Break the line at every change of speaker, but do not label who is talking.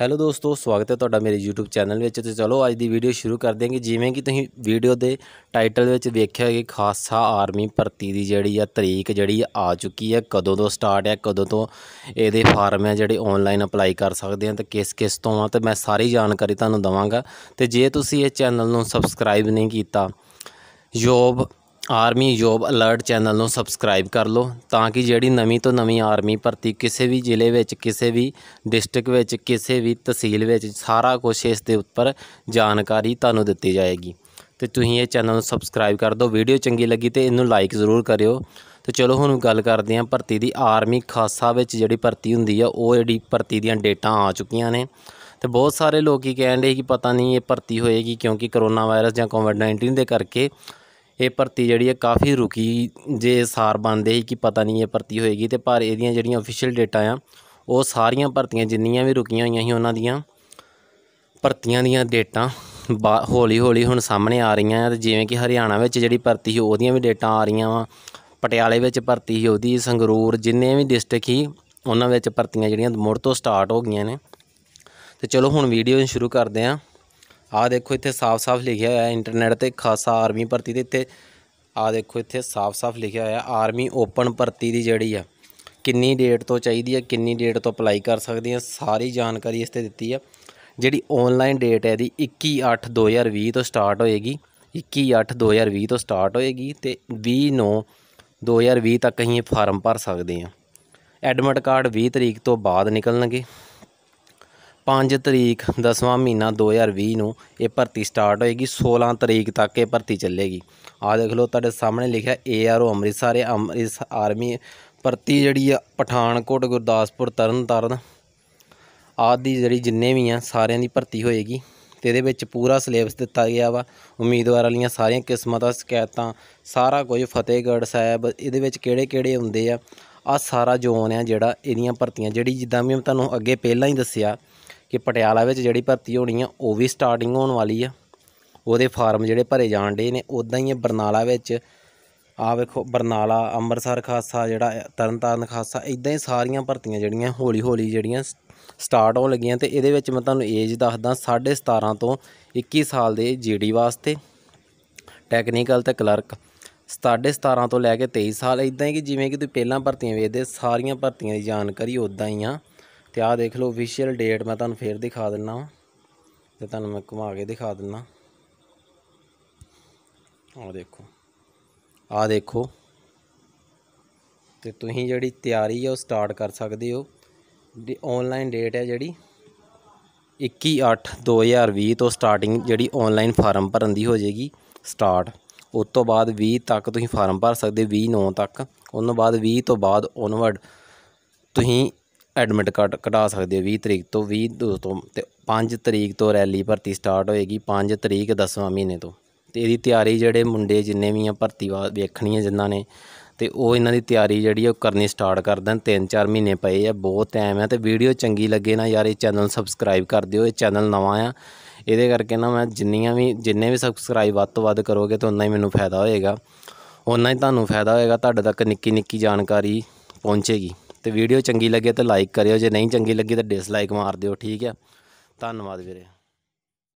hello ਦੋਸਤੋ ਸਵਾਗਤ ਹੈ ਤੁਹਾਡਾ ਮੇਰੇ YouTube ਚੈਨਲ ਵਿੱਚ ਤੇ ਚਲੋ ਅੱਜ ਦੀ ਵੀਡੀਓ ਸ਼ੁਰੂ ਕਰ ਦਿਆਂਗੇ ਜਿਵੇਂ ਕਿ ਤੁਸੀਂ ਵੀਡੀਓ ਦੇ ਟਾਈਟਲ ਵਿੱਚ ਹੈ ਹੋਵੇਗਾ ਖਾਸਾ ਆਰਮੀ ਭਰਤੀ ਦੀ ਜਿਹੜੀ ਆ ਤਰੀਕ ਜਿਹੜੀ ਆ ਚੁੱਕੀ ਹੈ ਕਦੋਂ ਤੋਂ ਸਟਾਰਟ ਹੈ ਕਦੋਂ ਤੋਂ ਇਹਦੇ ਫਾਰਮ ਹੈ ਜਿਹੜੇ ਆਨਲਾਈਨ ਅਪਲਾਈ ਕਰ ਸਕਦੇ ਆ ਤੇ ਕਿਸ ਕਿਸ ਤੋਂ ਆ ਤੇ ਮੈਂ ਸਾਰੀ ਜਾਣਕਾਰੀ ਤੁਹਾਨੂੰ ਦਵਾਂਗਾ ਤੇ ਜੇ ਤੁਸੀਂ ਇਹ ਚੈਨਲ ਨੂੰ ਸਬਸਕ੍ਰਾਈਬ ਨਹੀਂ ਕੀਤਾ job army job alert channel ਨੂੰ ਸਬਸਕ੍ਰਾਈਬ ਕਰ ਲਓ ਤਾਂ ਕਿ ਜਿਹੜੀ ਨਵੀਂ ਤੋਂ ਨਵੀਂ ਆਰਮੀ ਭਰਤੀ ਕਿਸੇ ਵੀ ਜ਼ਿਲ੍ਹੇ ਵਿੱਚ ਕਿਸੇ ਵੀ ਡਿਸਟ੍ਰਿਕਟ ਵਿੱਚ ਕਿਸੇ ਵੀ ਤਹਿਸੀਲ ਵਿੱਚ ਸਾਰਾ ਕੁਝ ਇਸ ਦੇ ਉੱਪਰ ਜਾਣਕਾਰੀ ਤੁਹਾਨੂੰ ਦਿੱਤੀ ਜਾਏਗੀ ਤੇ ਤੁਸੀਂ ਇਹ ਚੈਨਲ ਨੂੰ ਸਬਸਕ੍ਰਾਈਬ ਕਰ ਦਿਓ ਵੀਡੀਓ ਚੰਗੀ ਲੱਗੀ ਤੇ ਇਹਨੂੰ ਲਾਈਕ ਜ਼ਰੂਰ ਕਰਿਓ ਤੇ ਚਲੋ ਹੁਣ ਗੱਲ ਕਰਦੇ ਹਾਂ ਭਰਤੀ ਦੀ ਆਰਮੀ ਖਾਸਾ ਵਿੱਚ ਜਿਹੜੀ ਭਰਤੀ ਹੁੰਦੀ ਆ ਉਹ ਜਿਹੜੀ ਭਰਤੀ ਦੀਆਂ ਡੇਟਾਂ ਆ ਚੁੱਕੀਆਂ ਨੇ ਤੇ ਬਹੁਤ ਸਾਰੇ ਲੋਕ ਹੀ ਕਹਿਣ ਰਹੇ ਕਿ ਪਤਾ ਨਹੀਂ ਇਹ ਭਰਤੀ ਹੋਏਗੀ ਕਿਉਂਕਿ ਕਰੋਨਾ ਵਾਇਰਸ ਜਾਂ ਕੋਵਿਡ-19 ਦੇ ਕਰਕੇ ਇਹ ਭਰਤੀ ਜਿਹੜੀ ਹੈ ਕਾਫੀ ਰੁਕੀ ਜੇ ਸਾਰ ਬੰਦੇ ਸੀ ਕਿ ਪਤਾ ਨਹੀਂ ਇਹ ਭਰਤੀ ਹੋਏਗੀ ਤੇ ਪਰ ਇਹਦੀਆਂ ਜਿਹੜੀਆਂ ਅਫੀਸ਼ੀਅਲ ਡੇਟਾ ਆ ਉਹ ਸਾਰੀਆਂ ਭਰਤੀਆਂ ਜਿੰਨੀਆਂ ਵੀ ਰੁਕੀਆਂ ਹੋਈਆਂ ਸੀ ਉਹਨਾਂ ਦੀਆਂ ਭਰਤੀਆਂ ਦੀਆਂ ਡੇਟਾ ਹੌਲੀ ਹੌਲੀ ਹੁਣ ਸਾਹਮਣੇ ਆ ਰਹੀਆਂ ਆ ਤੇ ਜਿਵੇਂ ਕਿ ਹਰਿਆਣਾ ਵਿੱਚ ਜਿਹੜੀ ਭਰਤੀ ਸੀ ਉਹਦੀਆਂ ਵੀ ਡੇਟਾ ਆ ਰਹੀਆਂ ਵਾ ਪਟਿਆਲੇ ਵਿੱਚ ਭਰਤੀ ਸੀ ਉਹਦੀ ਸੰਗਰੂਰ ਜਿੰਨੇ ਵੀ ਡਿਸਟ੍ਰਿਕਟ ਸੀ ਉਹਨਾਂ ਵਿੱਚ ਭਰਤੀਆਂ ਜਿਹੜੀਆਂ ਮੁੜ ਤੋਂ ਸਟਾਰਟ ਹੋ ਗਈਆਂ ਨੇ ਤੇ ਚਲੋ ਹੁਣ ਵੀਡੀਓ ਸ਼ੁਰੂ ਕਰਦੇ ਆਂ ਆ ਦੇਖੋ ਇੱਥੇ ਸਾਫ਼-ਸਾਫ਼ ਲਿਖਿਆ ਹੋਇਆ ਹੈ ਇੰਟਰਨੈਟ ਤੇ ਖਾਸਾ ਆਰਮੀ ਭਰਤੀ ਦੇ ਇੱਥੇ ਆ ਦੇਖੋ ਇੱਥੇ ਸਾਫ਼-ਸਾਫ਼ ਲਿਖਿਆ ਹੋਇਆ ਆਰਮੀ ਓਪਨ ਭਰਤੀ ਦੀ ਜਿਹੜੀ ਆ ਕਿੰਨੀ ਡੇਟ ਤੋਂ ਚਾਹੀਦੀ ਹੈ ਕਿੰਨੀ ਡੇਟ ਤੋਂ ਅਪਲਾਈ ਕਰ ਸਕਦੇ ਆ ਸਾਰੀ ਜਾਣਕਾਰੀ ਇਸ ਤੇ ਦਿੱਤੀ ਆ ਜਿਹੜੀ ਆਨਲਾਈਨ ਡੇਟ ਹੈ ਦੀ 21/8/2020 ਤੋਂ ਸਟਾਰਟ ਹੋਏਗੀ 21/8/2020 ਤੋਂ ਸਟਾਰਟ ਹੋਏਗੀ ਤੇ 20/9/2020 ਤੱਕ ਅਸੀਂ ਇਹ ਫਾਰਮ ਭਰ ਸਕਦੇ ਆ ਐਡਮਿਟ ਕਾਰਡ 20 ਤਰੀਕ ਤੋਂ ਬਾਅਦ ਨਿਕਲਣਗੇ 5 ਤਰੀਕ 10ਵਾਂ ਮਹੀਨਾ 2020 ਨੂੰ ਇਹ ਭਰਤੀ ਸਟਾਰਟ ਹੋਏਗੀ 16 ਤਰੀਕ ਤੱਕ ਇਹ ਭਰਤੀ ਚੱਲੇਗੀ ਆ ਦੇਖ ਲਓ ਤੁਹਾਡੇ ਸਾਹਮਣੇ ਲਿਖਿਆ ਏਆਰਓ ਅੰਮ੍ਰਿਤਸਰ ਇਹ ਅੰਮ੍ਰਿਤ ਆਰਮੀ ਭਰਤੀ ਜਿਹੜੀ ਆ ਪਠਾਨਕੋਟ ਗੁਰਦਾਸਪੁਰ ਤਰਨਤਾਰਨ ਆਦਿ ਜਿਹੜੀ ਜਿੰਨੇ ਵੀ ਆ ਸਾਰਿਆਂ ਦੀ ਭਰਤੀ ਹੋਏਗੀ ਤੇ ਇਹਦੇ ਵਿੱਚ ਪੂਰਾ ਸਿਲੇਬਸ ਦਿੱਤਾ ਗਿਆ ਵਾ ਉਮੀਦਵਾਰਾਂ ਲਈ ਸਾਰੀਆਂ ਕਿਸਮਾਂ ਦਾ ਸ਼ਿਕਾਇਤਾਂ ਸਾਰਾ ਕੁਝ ਫਤਿਹਗੜ੍ਹ ਸਾਹਿਬ ਇਹਦੇ ਵਿੱਚ ਕਿਹੜੇ-ਕਿਹੜੇ ਹੁੰਦੇ ਆ ਆ ਸਾਰਾ ਜ਼ੋਨ ਆ ਜਿਹੜਾ ਇਹਦੀਆਂ ਭਰਤੀਆਂ ਜਿਹੜੀ ਜਿੱਦਾਂ ਵੀ ਮੈਂ ਤੁਹਾਨੂੰ ਅੱਗੇ ਪਹਿਲਾਂ ਹੀ ਦੱਸਿਆ ਕਿ ਪਟਿਆਲਾ ਵਿੱਚ ਜਿਹੜੀ ਭਰਤੀ ਹੋਣੀ ਆ ਉਹ ਵੀ ਸਟਾਰਟਿੰਗ ਹੋਣ ਵਾਲੀ ਆ ਉਹਦੇ ਫਾਰਮ ਜਿਹੜੇ ਭਰੇ ਜਾਣ ਦੇ ਨੇ ਉਦਾਂ ਹੀ ਬਰਨਾਲਾ ਵਿੱਚ ਆ ਵੇਖੋ ਬਰਨਾਲਾ ਅੰਮ੍ਰਿਤਸਰ ਖਾਸਾ ਜਿਹੜਾ ਤਰਨਤਾਰਨ ਖਾਸਾ ਇਦਾਂ ਹੀ ਸਾਰੀਆਂ ਭਰਤੀਆਂ ਜਿਹੜੀਆਂ ਹੌਲੀ ਹੌਲੀ ਜਿਹੜੀਆਂ ਸਟਾਰਟ ਹੋਣ ਲੱਗੀਆਂ ਤੇ ਇਹਦੇ ਵਿੱਚ ਮੈਂ ਤੁਹਾਨੂੰ ਏਜ ਦੱਸਦਾ 17.5 ਤੋਂ 21 ਸਾਲ ਦੇ ਜੀਡੀ ਵਾਸਤੇ ਟੈਕਨੀਕਲ ਤੇ ਕਲਰਕ 17.5 ਤੋਂ ਲੈ ਕੇ 23 ਸਾਲ ਇਦਾਂ ਹੀ ਕਿ ਜਿਵੇਂ ਕਿ ਤੁਸੀਂ ਪਹਿਲਾਂ ਭਰਤੀਆਂ ਵੇਖਦੇ ਸਾਰੀਆਂ ਭਰਤੀਆਂ ਦੀ ਜਾਣਕਾਰੀ ਉਦਾਂ ਹੀ ਆ ਤੇ ਆਹ ਦੇਖ ਲਓ ਅਫੀਸ਼ੀਅਲ ਡੇਟ ਮੈਂ ਤੁਹਾਨੂੰ ਫੇਰ ਦਿਖਾ ਦਿੰਨਾ ਤੇ ਤੁਹਾਨੂੰ ਮੈਂ ਘੁਮਾ ਕੇ ਦਿਖਾ ਦਿੰਨਾ ਆਹ ਦੇਖੋ ਆਹ ਦੇਖੋ ਤੇ ਤੁਸੀਂ ਜਿਹੜੀ ਤਿਆਰੀ ਹੈ ਉਹ ਸਟਾਰਟ ਕਰ ਸਕਦੇ ਹੋ ਦੀ ਆਨਲਾਈਨ ਡੇਟ ਹੈ ਜਿਹੜੀ 21/8/2020 ਤੋਂ ਸਟਾਰਟਿੰਗ ਜਿਹੜੀ ਆਨਲਾਈਨ ਫਾਰਮ ਭਰਨ ਦੀ ਹੋ ਜਾਏਗੀ ਸਟਾਰਟ ਉਸ ਤੋਂ ਬਾਅਦ 20 ਤੱਕ ਤੁਸੀਂ ਫਾਰਮ ਭਰ ਸਕਦੇ 20 9 ਤੱਕ ਉਸ ਤੋਂ ਬਾਅਦ 20 ਤੋਂ ਬਾਅਦ ਓਨਵਰਡ ਤੁਸੀਂ ਐਡਮਿਟ ਕਾਰਡ ਕਢਾ ਸਕਦੇ ਹੋ 20 ਤਰੀਕ ਤੋਂ 20 ਦੋਸਤੋ ਤੇ 5 ਤਰੀਕ ਤੋਂ ਰੈਲੀ ਭਰਤੀ ਸਟਾਰਟ ਹੋਏਗੀ 5 ਤਰੀਕ 10ਵਾਂ ਮਹੀਨੇ ਤੋਂ ਤੇ ਇਹਦੀ ਤਿਆਰੀ ਜਿਹੜੇ ਮੁੰਡੇ ਜਿੰਨੇ ਵੀ ਆ ਭਰਤੀ ਵੇਖਣੀ ਹੈ ਜਿਨ੍ਹਾਂ ਨੇ ਤੇ ਉਹ ਇਹਨਾਂ ਦੀ ਤਿਆਰੀ ਜਿਹੜੀ ਉਹ ਕਰਨੀ ਸਟਾਰਟ ਕਰ ਦੇਣ 3-4 ਮਹੀਨੇ ਪਏ ਆ ਬਹੁਤ ਟਾਈਮ ਆ ਤੇ ਵੀਡੀਓ ਚੰਗੀ ਲੱਗੇ ਨਾ ਯਾਰ ਇਹ ਚੈਨਲ ਸਬਸਕ੍ਰਾਈਬ ਕਰ ਦਿਓ ਇਹ ਚੈਨਲ ਨਵਾਂ ਆ ਇਹਦੇ ਕਰਕੇ ਨਾ ਮੈਂ ਜਿੰਨੀਆਂ ਵੀ ਜਿੰਨੇ ਵੀ ਸਬਸਕ੍ਰਾਈਬ ਵੱਧ ਤੋਂ ਵੱਧ ਕਰੋਗੇ ਤਾਂ ਉਨਾ ਹੀ ਮੈਨੂੰ ਫਾਇਦਾ ਹੋਏਗਾ ਉਨਾ ਹੀ ਤੁਹਾਨੂੰ ਫਾਇਦਾ ਹੋਏਗਾ ਤੁਹਾਡੇ ਤੱਕ ਨਿੱਕੀ ਨਿੱਕੀ ਜਾਣਕਾਰੀ ਪਹੁੰਚੇਗੀ ਤੇ ਵੀਡੀਓ ਚੰਗੀ ਲੱਗੇ ਤਾਂ ਲਾਈਕ ਕਰਿਓ ਜੇ ਨਹੀਂ ਚੰਗੀ ਲੱਗੀ ਤਾਂ ਡਿਸਲਾਈਕ ਮਾਰ ਦਿਓ ਠੀਕ ਹੈ ਧੰਨਵਾਦ ਵੀਰੇ